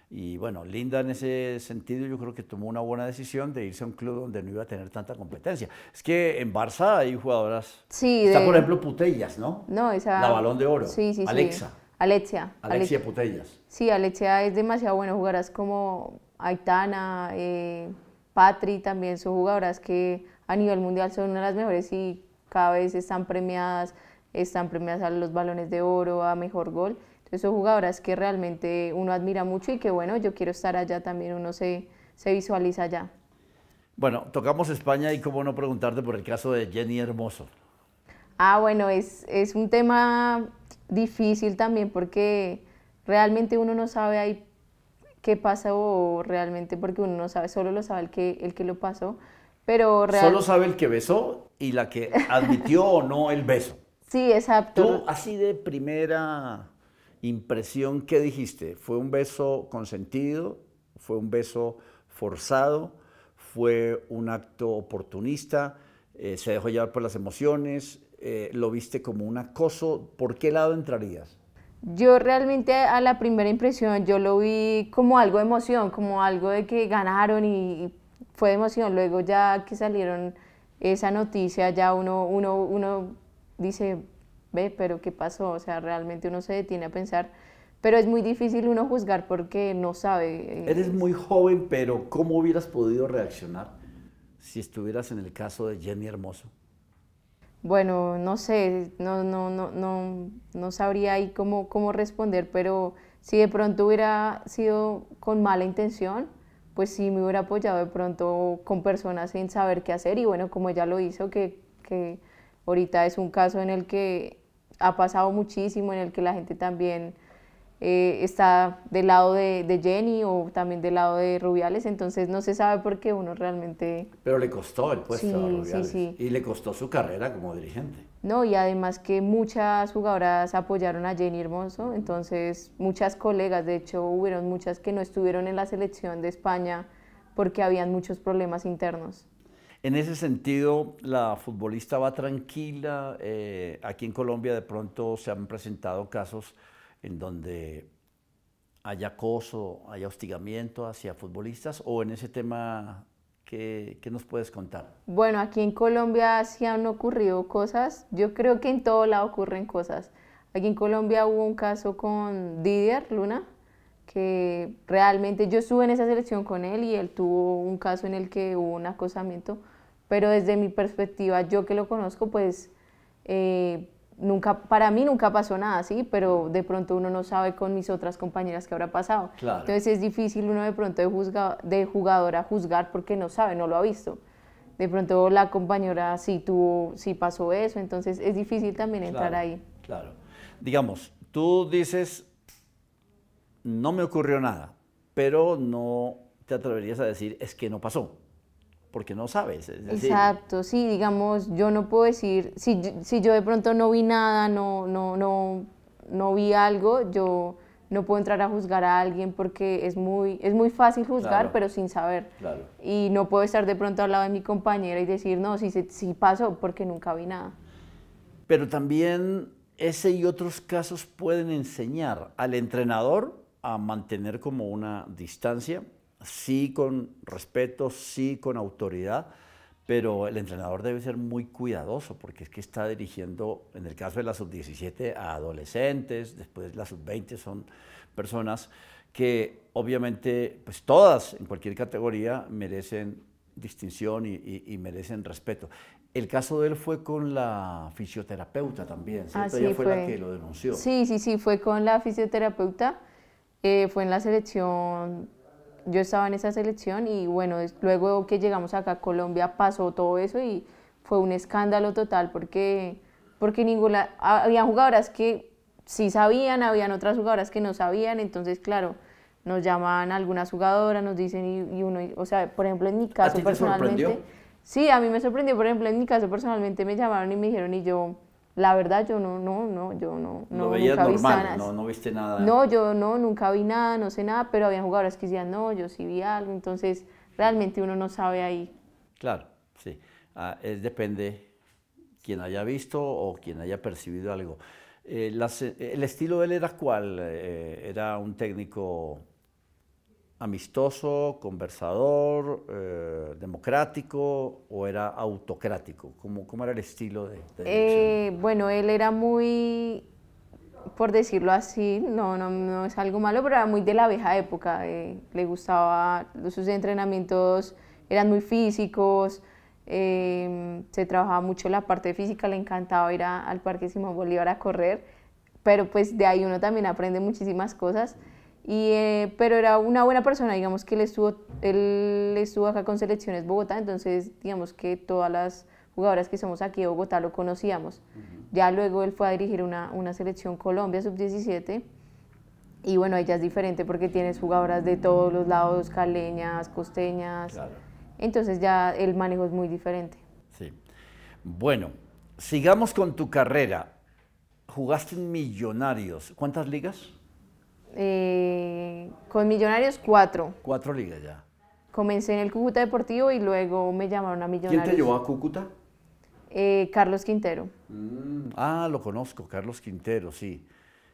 Y bueno, Linda en ese sentido yo creo que tomó una buena decisión de irse a un club donde no iba a tener tanta competencia. Es que en Barça hay jugadoras. Sí, Está por ejemplo Putellas, ¿no? No, esa. La balón de oro. Sí, sí, Alexa. Sí. Alexia. Alexia. Alexia Putellas. Sí, Alexia es demasiado buena. Jugarás como Aitana, eh, Patri también son jugadoras que a nivel mundial son una de las mejores y cada vez están premiadas, están premiadas a los balones de oro, a mejor gol. Esos jugadores que realmente uno admira mucho y que bueno, yo quiero estar allá también, uno se, se visualiza allá. Bueno, tocamos España y cómo no preguntarte por el caso de Jenny Hermoso. Ah, bueno, es, es un tema difícil también porque realmente uno no sabe ahí qué pasa o realmente porque uno no sabe, solo lo sabe el que, el que lo pasó, pero Solo sabe el que besó y la que admitió o no el beso. Sí, exacto. Tú así de primera impresión que dijiste? ¿Fue un beso consentido? ¿Fue un beso forzado? ¿Fue un acto oportunista? Eh, ¿Se dejó llevar por las emociones? Eh, ¿Lo viste como un acoso? ¿Por qué lado entrarías? Yo realmente a la primera impresión yo lo vi como algo de emoción, como algo de que ganaron y fue de emoción. Luego ya que salieron esa noticia, ya uno, uno, uno dice, ve, pero ¿qué pasó? O sea, realmente uno se detiene a pensar, pero es muy difícil uno juzgar porque no sabe. Eh. Eres muy joven, pero ¿cómo hubieras podido reaccionar si estuvieras en el caso de Jenny Hermoso? Bueno, no sé, no, no, no, no, no sabría ahí cómo, cómo responder, pero si de pronto hubiera sido con mala intención, pues sí me hubiera apoyado de pronto con personas sin saber qué hacer y bueno, como ella lo hizo, que, que Ahorita es un caso en el que ha pasado muchísimo, en el que la gente también eh, está del lado de, Jenny o también del lado de Rubiales, entonces no se sabe por qué uno realmente... Pero le costó el puesto a Rubiales y le costó su carrera como dirigente. No, y además que muchas jugadoras apoyaron a Jenny Hermoso, entonces muchas colegas, de hecho hubieron muchas que no estuvieron en la selección de España porque habían muchos problemas internos. En ese sentido, la futbolista va tranquila. Eh, aquí en Colombia de pronto se han presentado casos en donde hay acoso, hay hostigamiento hacia futbolistas o en ese tema, ¿qué, ¿qué, nos puedes contar? Bueno, aquí en Colombia sí han ocurrido cosas. Yo creo que en todo lado ocurren cosas. Aquí en Colombia hubo un caso con Didier Luna, que realmente yo estuve en esa selección con él y él tuvo un caso en el que hubo un acosamiento, pero desde mi perspectiva, yo que lo conozco, pues eh, nunca, para mí nunca pasó nada así, pero de pronto uno no sabe con mis otras compañeras qué habrá pasado. Entonces es difícil uno de pronto de, juzga, de jugadora juzgar porque no sabe, no lo ha visto. De pronto la compañera sí tuvo, sí pasó eso, entonces es difícil también entrar ahí. Claro. Digamos, tú dices, no me ocurrió nada, pero no te atreverías a decir es que no pasó, porque no sabes. Exacto, sí, digamos, yo no puedo decir, si, si yo de pronto no vi nada, no, no, no, no vi algo, yo no puedo entrar a juzgar a alguien porque es muy, es muy fácil juzgar, pero sin saber. Y no puedo estar de pronto al lado de mi compañera y decir, no, si si pasó porque nunca vi nada. Pero también ese y otros casos pueden enseñar al entrenador a mantener como una distancia, sí con respeto, sí con autoridad, pero el entrenador debe ser muy cuidadoso porque es que está dirigiendo, en el caso de la sub-17, a adolescentes, después la sub-20 son personas que obviamente, pues todas en cualquier categoría merecen distinción y, merecen respeto. El caso de él fue con la fisioterapeuta también, ¿cierto? Ah, Ella fue, la que lo denunció. Sí, sí, sí, fue con la fisioterapeuta eh, fue en la selección, yo estaba en esa selección y bueno, luego que llegamos acá a Colombia pasó todo eso y fue un escándalo total porque, porque ninguna, había jugadoras que sí sabían, habían otras jugadoras que no sabían, entonces claro, nos llamaban algunas jugadoras, nos dicen y, uno, o sea, por ejemplo en mi caso personalmente... Sí, a mí me sorprendió, por ejemplo, en mi caso personalmente me llamaron y me dijeron y yo, la verdad, yo no, no, no, yo no. no Lo veías nunca normal, no, no viste nada. No, yo no, nunca vi nada, no sé nada, pero había jugadores que decían, no, yo sí vi algo, entonces realmente uno no sabe ahí. Claro, sí. Ah, es, depende quien haya visto o quien haya percibido algo. Eh, eh, ¿El estilo de él era cuál? Eh, ¿Era un técnico amistoso, conversador, eh, democrático o era autocrático? ¿Cómo, era el estilo de, eh, Bueno, él era muy, por decirlo así, no, no, es algo malo, pero era muy de la vieja época. Eh, le gustaba, sus entrenamientos eran muy físicos, em, se trabajaba mucho la parte física, le encantaba ir al Parque Simón Bolívar a correr, pero pues de ahí uno también aprende muchísimas cosas eh, pero era una buena persona, digamos que él estuvo, acá con selecciones Bogotá, entonces digamos que todas las jugadoras que somos aquí de Bogotá lo conocíamos. Ya luego él fue a dirigir una, selección Colombia sub-17 y bueno, ella es diferente porque tienes jugadoras de todos los lados, caleñas, costeñas, entonces ya el manejo es muy diferente. Sí. Bueno, sigamos con tu carrera. Jugaste en Millonarios. ¿Cuántas ligas? Eh, con Millonarios, cuatro. Cuatro ligas ya. Comencé en el Cúcuta Deportivo y luego me llamaron a Millonarios. ¿Quién te llevó a Cúcuta? Eh, Carlos Quintero. Mm. ah, lo conozco, Carlos Quintero, sí.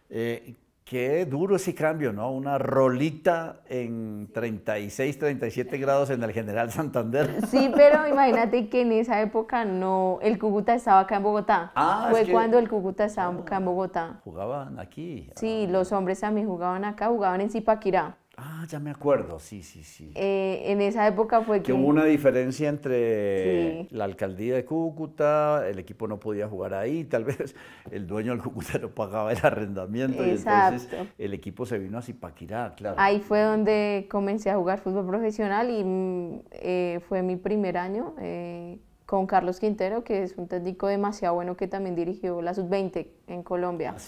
Eh, Qué duro ese cambio, ¿no? Una rolita en 36, 37 grados en el General Santander. Sí, pero imagínate que en esa época no, el Cúcuta estaba acá en Bogotá. Ah, Fue cuando el Cúcuta estaba acá en Bogotá. Jugaban aquí. Sí, ah. los hombres también jugaban acá, jugaban en Zipaquirá. Ah, ya me acuerdo, sí, sí, sí. Eh, en esa época fue que... hubo una diferencia entre la alcaldía de Cúcuta, el equipo no podía jugar ahí, tal vez el dueño del Cúcuta no pagaba el arrendamiento y entonces el equipo se vino a Zipaquirá, claro. Ahí fue donde comencé a jugar fútbol profesional y mm, eh, fue mi primer año eh, con Carlos Quintero, que es un técnico demasiado bueno que también dirigió la Sub-20 en Colombia. Ah,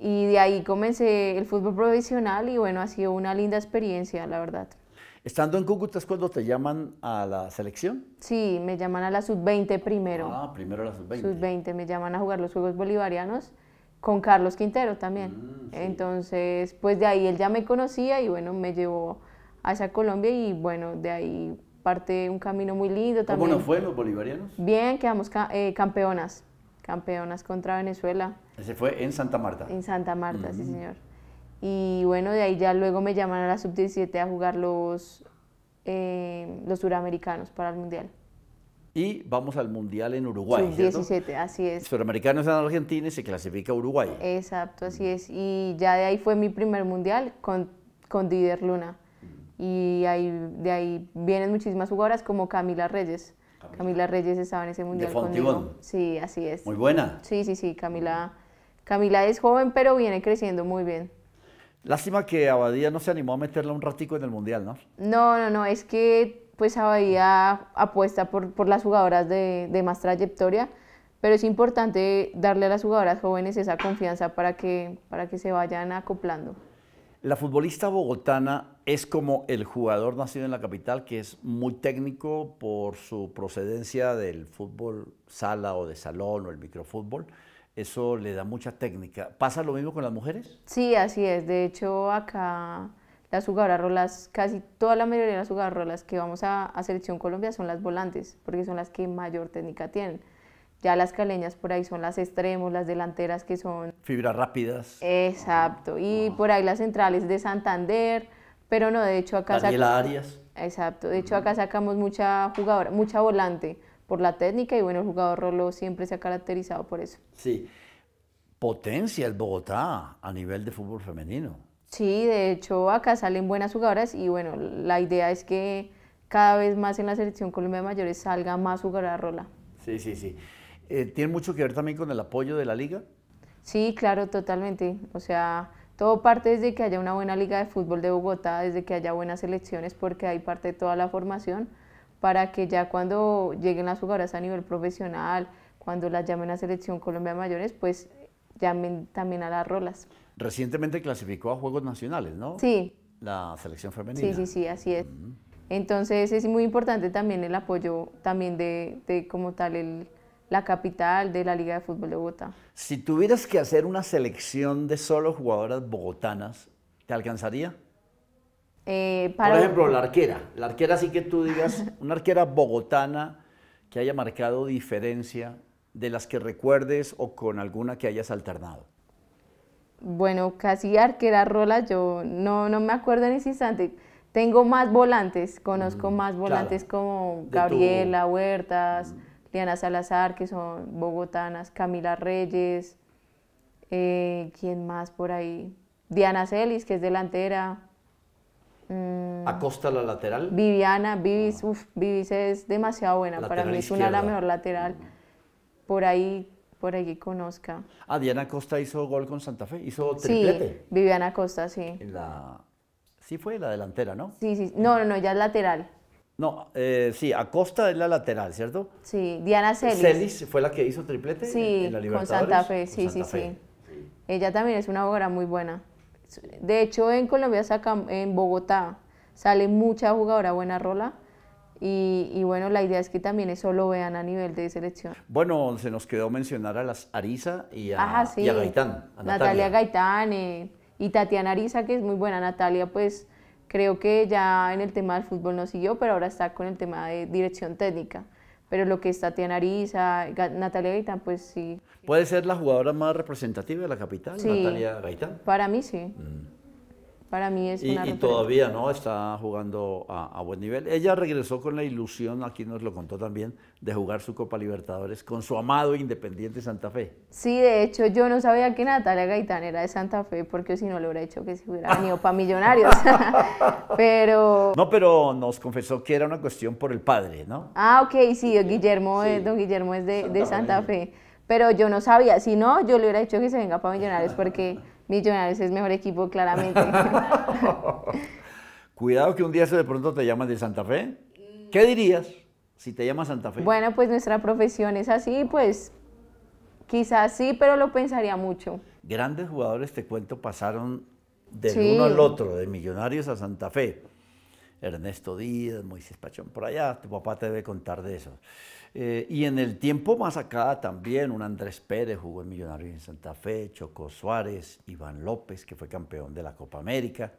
y de ahí comencé el fútbol profesional y bueno, ha sido una linda experiencia, la verdad. Estando en Cúcuta es cuando te llaman a la selección. Sí, me llaman a la sub-20 primero. Ah, primero a la sub-20. Sub-20, me llaman a jugar los Juegos Bolivarianos con Carlos Quintero también. Mm, Entonces, pues de ahí él ya me conocía y bueno, me llevó esa Colombia y bueno, de ahí parte un camino muy lindo también. ¿Cómo nos fue los bolivarianos? Bien, quedamos eh, campeonas, campeonas contra Venezuela. Se fue en Santa Marta. En Santa Marta, sí, mm. señor. Y bueno, de ahí ya luego me llaman a la sub-17 a jugar eh, los, suramericanos para el Mundial. Y vamos al Mundial en Uruguay. Sub-17, así es. Suramericanos en Argentina y se clasifica Uruguay. Exacto, así mm. es. Y ya de ahí fue mi primer Mundial con, con Didier Luna. Mm. Y ahí, de ahí vienen muchísimas jugadoras como Camila Reyes. Camila, Reyes estaba en ese mundial. conmigo. Sí, así es. Muy buena. Sí, sí, sí. Camila Camila es joven, pero viene creciendo muy bien. Lástima que Abadía no se animó a meterla un ratico en el Mundial, ¿no? No, no, no, es que pues Abadía apuesta por, por las jugadoras de, de, más trayectoria, pero es importante darle a las jugadoras jóvenes esa confianza para que, para que se vayan acoplando. La futbolista bogotana es como el jugador nacido en la capital, que es muy técnico por su procedencia del fútbol sala o de salón o el microfútbol eso le da mucha técnica. ¿Pasa lo mismo con las mujeres? Sí, así es. De hecho, acá las jugadoras rolas, casi toda la mayoría de las jugadoras que vamos a, Selección Colombia son las volantes, porque son las que mayor técnica tienen. Ya las caleñas por ahí son las extremos, las delanteras que son... Fibras rápidas. Exacto. Y por ahí las centrales de Santander, pero no, de hecho acá... Daniela Arias. Exacto. De hecho acá sacamos mucha jugadora, mucha volante por la técnica y bueno, el jugador Rolo siempre se ha caracterizado por eso. Sí, potencia el Bogotá a nivel de fútbol femenino. Sí, de hecho acá salen buenas jugadoras y bueno, la idea es que cada vez más en la selección Colombia de mayores salga más jugadora Rola. Sí, sí, sí. Eh, ¿Tiene mucho que ver también con el apoyo de la liga? Sí, claro, totalmente. O sea, todo parte desde que haya una buena liga de fútbol de Bogotá, desde que haya buenas selecciones, porque ahí parte toda la formación para que ya cuando lleguen las jugadoras a nivel profesional, cuando las llamen a Selección Colombia Mayores, pues llamen también a las rolas. Recientemente clasificó a Juegos Nacionales, ¿no? Sí. La selección femenina. Sí, sí, sí, así es. Entonces es muy importante también el apoyo también de, como tal la capital de la Liga de Fútbol de Bogotá. Si tuvieras que hacer una selección de solo jugadoras bogotanas, ¿te alcanzaría? Eh, para... Por ejemplo, la arquera. La arquera sí que tú digas, una arquera bogotana que haya marcado diferencia de las que recuerdes o con alguna que hayas alternado. Bueno, casi arquera rola, yo no, no me acuerdo en ese instante. Tengo más volantes, conozco mm, más volantes como Gabriela Huertas, Diana mm. Salazar, que son bogotanas, Camila Reyes, eh, ¿quién más por ahí? Diana Celis, que es delantera. Mm. Acosta la lateral. Viviana, Vivis, ah. uf, Vivis es demasiado buena. Para mí es una de las mejor lateral. Mm. Por ahí, por ahí conozca. Ah, Diana Acosta hizo gol con Santa Fe, hizo triplete. Sí, Viviana Acosta, sí. La... Sí fue la delantera, ¿no? Sí, sí. No, no, no, ya es lateral. No, eh, sí, Acosta es la lateral, ¿cierto? Sí, Diana Celis. Celis fue la que hizo triplete en, la Libertadores. con Santa Fe, sí, sí, sí. Ella también es una abogada muy buena. De hecho, en Colombia, en Bogotá, sale mucha jugadora buena rola. Y, bueno, la idea es que también eso lo vean a nivel de selección. Bueno, se nos quedó mencionar a las Arisa y a, Gaitán. Natalia. Gaitán eh, y Tatiana Arisa, que es muy buena. Natalia, pues creo que ya en el tema del fútbol no siguió, pero ahora está con el tema de dirección técnica pero lo que es Tatiana Ariza, Natalia Gaitán, pues sí. ¿Puede ser la jugadora más representativa de la capital, Natalia Gaitán? Para mí sí. Mm. Para mí es una y, todavía no está jugando a, buen nivel. Ella regresó con la ilusión, aquí nos lo contó también, de jugar su Copa Libertadores con su amado Independiente Santa Fe. Sí, de hecho yo no sabía que Natalia Gaitán era de Santa Fe, porque si no le hubiera dicho que se hubiera venido para Millonarios. pero... No, pero nos confesó que era una cuestión por el padre, ¿no? Ah, ok, sí, don Guillermo, Es, don Guillermo es de Santa, Fe. Pero yo no sabía, si no, yo le hubiera dicho que se venga para Millonarios porque Millonarios es mejor equipo, claramente. Cuidado que un día de pronto te llaman de Santa Fe. ¿Qué dirías si te llama Santa Fe? Bueno, pues nuestra profesión es así, pues quizás sí, pero lo pensaría mucho. Grandes jugadores, te cuento, pasaron del uno al otro, de Millonarios a Santa Fe. Ernesto Díaz, Moisés Pachón, por allá, tu papá te debe contar de eso. Eh, y en el tiempo más acá también un Andrés Pérez jugó en Millonarios en Santa Fe, Choco Suárez, Iván López, que fue campeón de la Copa América.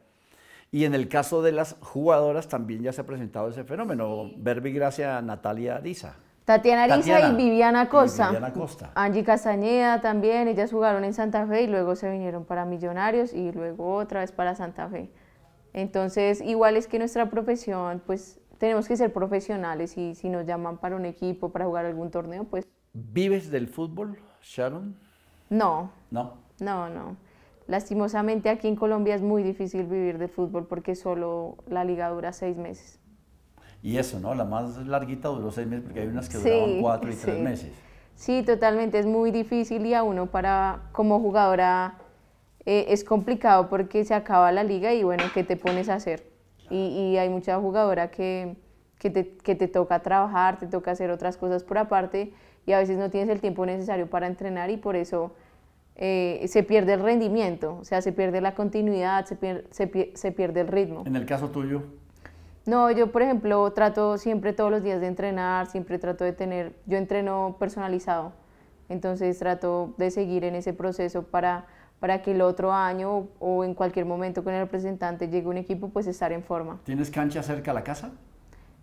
Y en el caso de las jugadoras también ya se ha presentado ese fenómeno. Verbi Gracia, Natalia Arisa. Tatiana Arisa y Viviana Costa. Viviana Costa. Angie Castañeda también, ellas jugaron en Santa Fe y luego se vinieron para Millonarios y luego otra vez para Santa Fe. Entonces, igual es que nuestra profesión, pues tenemos que ser profesionales y si nos llaman para un equipo, para jugar algún torneo, pues... ¿Vives del fútbol, Sharon? No. No. No, no. Lastimosamente aquí en Colombia es muy difícil vivir del fútbol porque solo la liga dura seis meses. Y eso, ¿no? La más larguita duró seis meses porque hay unas que duraban cuatro y tres meses. Sí, totalmente, es muy difícil y a uno para como jugadora eh, es complicado porque se acaba la liga y bueno, ¿qué te pones a hacer? y, hay mucha jugadora que, que te, que te toca trabajar, te toca hacer otras cosas por aparte y a veces no tienes el tiempo necesario para entrenar y por eso eh, se pierde el rendimiento, o sea, se pierde la continuidad, se, se, pierde el ritmo. ¿En el caso tuyo? No, yo por ejemplo trato siempre todos los días de entrenar, siempre trato de tener, yo entreno personalizado, entonces trato de seguir en ese proceso para para que el otro año o, en cualquier momento con el representante llegue un equipo, pues estar en forma. ¿Tienes cancha cerca a la casa?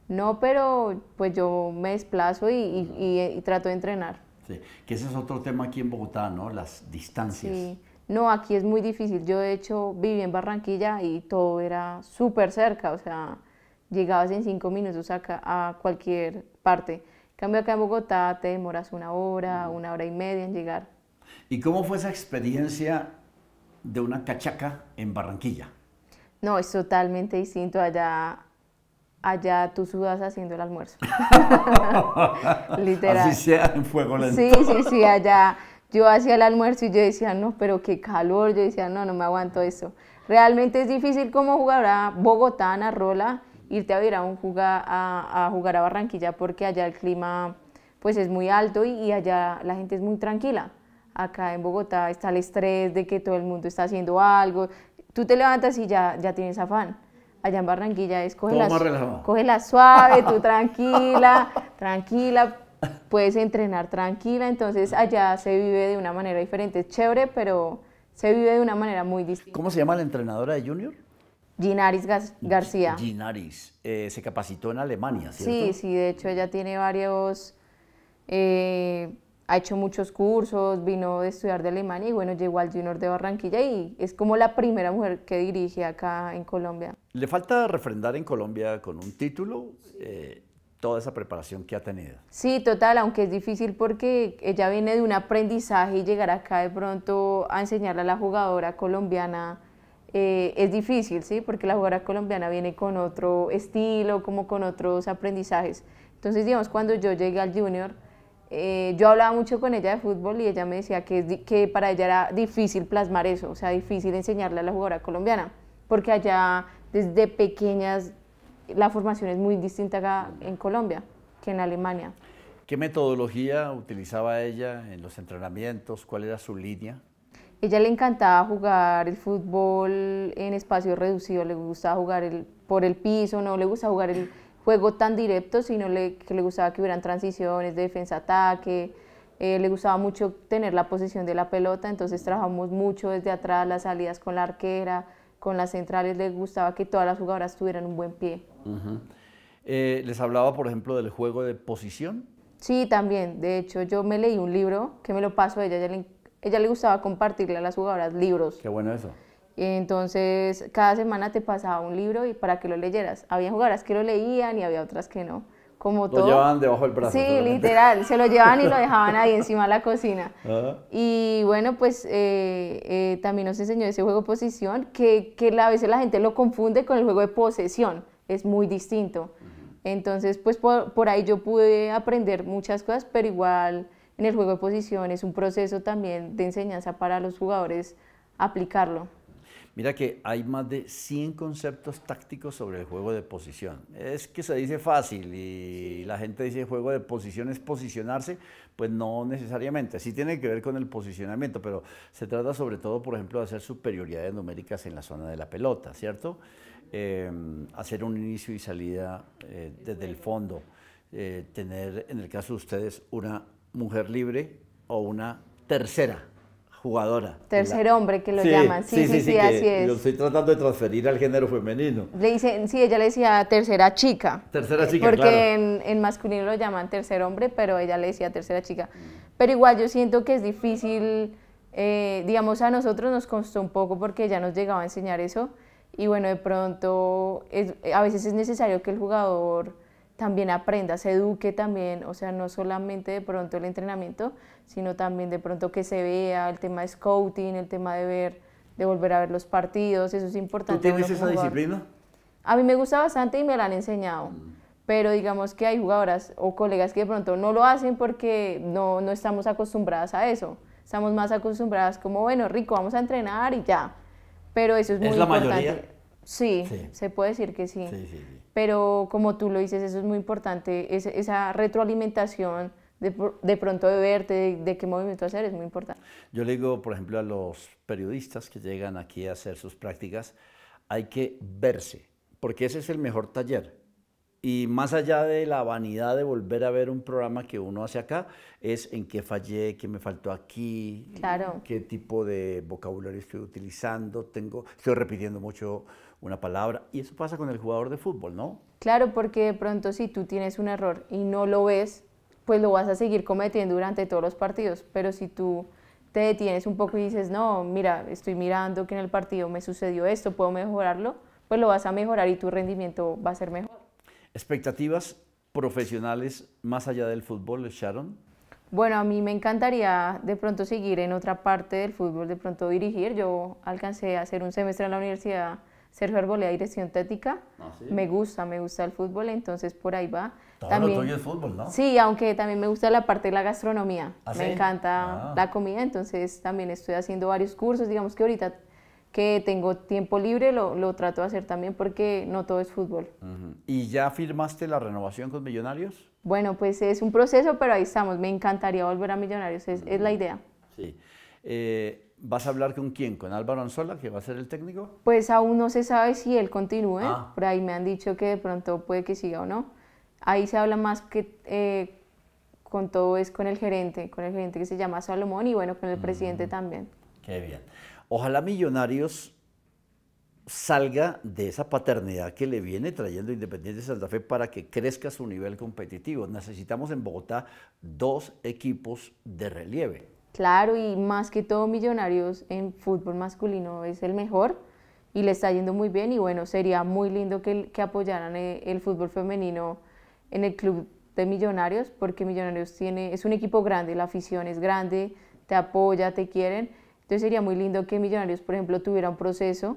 No, pero pues yo me desplazo y, eh, y, trato de entrenar. Sí, que ese es otro tema aquí en Bogotá, ¿no? Las distancias. Sí. No, aquí es muy difícil. Yo de hecho viví en Barranquilla y todo era súper cerca, o sea, llegabas en cinco minutos a, a cualquier parte. En cambio acá en Bogotá te demoras una hora, una hora y media en llegar. ¿Y cómo fue esa experiencia de una cachaca en Barranquilla? No, es totalmente distinto allá. Allá tú sudas haciendo el almuerzo. Literal. Así sea en fuego lento. Sí, sí, sí, allá yo hacía el almuerzo y yo decía, no, pero qué calor, yo decía, no, no me aguanto eso. Realmente es difícil como Bogotá, a rola, irte a ver a, un jugar, a, a, jugar a Barranquilla porque allá el clima pues es muy alto y allá la gente es muy tranquila acá en Bogotá está el estrés de que todo el mundo está haciendo algo. Tú te levantas y ya, ya tienes afán. Allá en Barranquilla es coge la suave, tú tranquila, tranquila, puedes entrenar tranquila. Entonces allá se vive de una manera diferente. Es chévere, pero se vive de una manera muy distinta. ¿Cómo se llama la entrenadora de Junior? Ginaris García. Ginaris, eh, se capacitó en Alemania, ¿cierto? Sí, sí, de hecho ella tiene varios eh, ha hecho muchos cursos, vino de estudiar de Alemania y bueno, llegó al Junior de Barranquilla y es como la primera mujer que dirige acá en Colombia. Le falta refrendar en Colombia con un título eh, toda esa preparación que ha tenido. Sí, total, aunque es difícil porque ella viene de un aprendizaje y llegar acá de pronto a enseñarle a la jugadora colombiana. Eh, es difícil, ¿sí? Porque la jugadora colombiana viene con otro estilo, como con otros aprendizajes. Entonces, digamos, cuando yo llegué al junior, eh, yo hablaba mucho con ella de fútbol y ella me decía que, es que para ella era difícil plasmar eso, o sea, difícil enseñarle a la jugadora colombiana, porque allá desde pequeñas la formación es muy distinta acá en Colombia que en Alemania. ¿Qué metodología utilizaba ella en los entrenamientos? ¿Cuál era su línea? Ella le encantaba jugar el fútbol en espacio reducido, le gustaba jugar el, por el piso, no le gusta jugar el, juego tan directo, sino le, que le gustaba que hubieran transiciones de defensa-ataque, eh, le gustaba mucho tener la posición de la pelota, entonces trabajamos mucho desde atrás, las salidas con la arquera, con las centrales, le gustaba que todas las jugadoras tuvieran un buen pie. Eh, ¿Les hablaba, por ejemplo, del juego de posición? Sí, también. De hecho, yo me leí un libro que me lo pasó a ella, ella le, ella le gustaba compartirle a las jugadoras libros. Qué bueno eso. Entonces, cada semana te pasaba un libro y para que lo leyeras. Había jugadoras que lo leían y había otras que no. Como lo llevaban debajo del brazo. Sí, literal. Se lo llevaban y lo dejaban ahí encima de la cocina. Y bueno, pues eh, eh, también nos enseñó ese juego de posición que, a veces la gente lo confunde con el juego de posesión. Es muy distinto. Entonces, pues por, ahí yo pude aprender muchas cosas, pero igual en el juego de posición es un proceso también de enseñanza para los jugadores aplicarlo. Mira que hay más de 100 conceptos tácticos sobre el juego de posición. Es que se dice fácil y la gente dice juego de posición es posicionarse, pues no necesariamente. Sí tiene que ver con el posicionamiento, pero se trata sobre todo, por ejemplo, de hacer superioridades numéricas en la zona de la pelota, ¿cierto? Em, hacer un inicio y salida eh, desde el fondo. Eh, tener, en el caso de ustedes, una mujer libre o una tercera jugadora. Tercer hombre que lo llaman, sí, sí, sí, así es. Lo estoy tratando de transferir al género femenino. Le dicen, sí, ella le decía tercera chica. Tercera chica. Porque en, en, masculino lo llaman tercer hombre, pero ella le decía tercera chica. Pero igual yo siento que es difícil, eh, digamos, a nosotros nos costó un poco porque ella nos llegaba a enseñar eso. Y bueno, de pronto a veces es necesario que el jugador también aprenda, se eduque también, o sea, no solamente de pronto el entrenamiento, sino también de pronto que se vea el tema de scouting, el tema de ver, de volver a ver los partidos, eso es importante. ¿Tú tienes esa disciplina? A mí me gusta bastante y me la han enseñado, mm. pero digamos que hay jugadoras o colegas que de pronto no lo hacen porque no, no estamos acostumbradas a eso, estamos más acostumbradas como, bueno, rico, vamos a entrenar y ya, pero eso es muy ¿Es la Mayoría? Sí, sí, se puede decir que sí. sí, sí pero como tú lo dices, eso es muy importante, esa retroalimentación de, de, pronto de verte, de, qué movimiento hacer, es muy importante. Yo le digo, por ejemplo, a los periodistas que llegan aquí a hacer sus prácticas, hay que verse, porque ese es el mejor taller. Y más allá de la vanidad de volver a ver un programa que uno hace acá, es en qué fallé, qué me faltó aquí, qué tipo de vocabulario estoy utilizando, tengo, estoy repitiendo mucho una palabra. Y eso pasa con el jugador de fútbol, ¿no? Claro, porque de pronto si tú tienes un error y no lo ves, pues lo vas a seguir cometiendo durante todos los partidos. Pero si tú te detienes un poco y dices, no, mira, estoy mirando que en el partido me sucedió esto, puedo mejorarlo, pues lo vas a mejorar y tu rendimiento va a ser mejor. ¿Expectativas profesionales más allá del fútbol, Sharon? Bueno, a mí me encantaría de pronto seguir en otra parte del fútbol, de pronto dirigir. Yo alcancé a hacer un semestre en la universidad Sergio Arboleda, dirección Tética. Ah, me gusta, me gusta el fútbol, entonces por ahí va. Todo también, lo es fútbol, ¿no? Sí, aunque también me gusta la parte de la gastronomía. ¿Ah, me encanta ah. la comida, entonces también estoy haciendo varios cursos. Digamos que ahorita que tengo tiempo libre lo, trato de hacer también porque no todo es fútbol. ¿Y ya firmaste la renovación con Millonarios? Bueno, pues es un proceso, pero ahí estamos. Me encantaría volver a Millonarios, es, la idea. Sí. Eh, ¿Vas a hablar con quién? ¿Con Álvaro Anzola, que va a ser el técnico? Pues aún no se sabe si él continúe. Ah. Por ahí me han dicho que de pronto puede que siga o no. Ahí se habla más que eh, con todo es con el gerente, con el gerente que se llama Salomón y bueno, con el presidente también. Qué bien. Ojalá Millonarios salga de esa paternidad que le viene trayendo Independiente Santa Fe para que crezca su nivel competitivo. Necesitamos en Bogotá dos equipos de relieve. Claro, y más que todo Millonarios en fútbol masculino es el mejor y le está yendo muy bien y bueno, sería muy lindo que, apoyaran eh, el, fútbol femenino en el club de Millonarios porque Millonarios tiene, es un equipo grande, la afición es grande, te apoya, te quieren. Entonces sería muy lindo que Millonarios, por ejemplo, tuviera un proceso,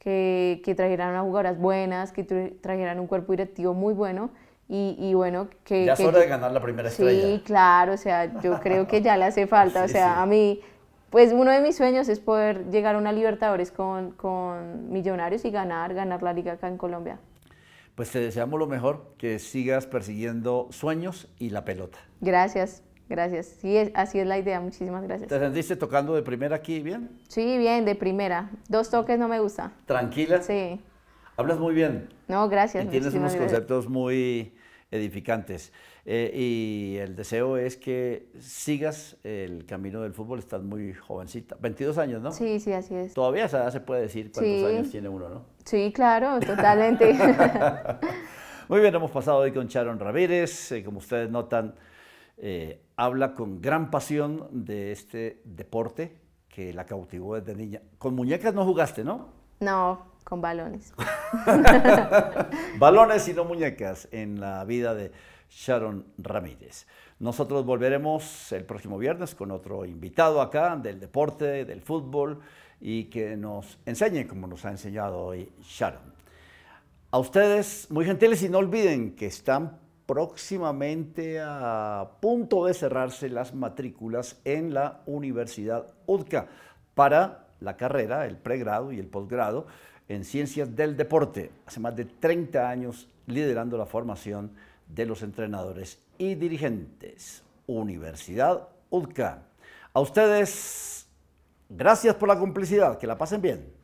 que, que trajeran a jugadoras buenas, que trajeran un cuerpo directivo muy bueno y, bueno, que... Ya es hora de ganar la primera estrella. Sí, claro, o sea, yo creo que ya le hace falta, o sea, a mí... Pues uno de mis sueños es poder llegar a una Libertadores con, Millonarios y ganar, ganar la liga acá en Colombia pues te deseamos lo mejor, que sigas persiguiendo sueños y la pelota. Gracias, gracias. Sí, así es la idea, muchísimas gracias. ¿Te sentiste tocando de primera aquí bien? Sí, bien, de primera. Dos toques no me gusta. ¿Tranquila? Sí. Hablas muy bien. No, gracias. Y tienes unos conceptos muy edificantes. Eh, y el deseo es que sigas el camino del fútbol, estás muy jovencita, 22 años, ¿no? Sí, sí, así es. Todavía se puede decir cuántos años tiene uno, ¿no? Sí, claro, totalmente. muy bien, hemos pasado hoy con Sharon Ramírez, eh, como ustedes notan, eh, habla con gran pasión de este deporte que la cautivó desde niña. Con muñecas no jugaste, ¿no? No, con balones. balones y no muñecas en la vida de Sharon Ramírez. Nosotros volveremos el próximo viernes con otro invitado acá del deporte, del fútbol y que nos enseñe como nos ha enseñado hoy Sharon. A ustedes, muy gentiles, y no olviden que están próximamente a punto de cerrarse las matrículas en la Universidad UDCA para la carrera, el pregrado y el posgrado en ciencias del deporte, hace más de 30 años liderando la formación de los entrenadores y dirigentes. Universidad UDCA. A ustedes, gracias por la complicidad, que la pasen bien.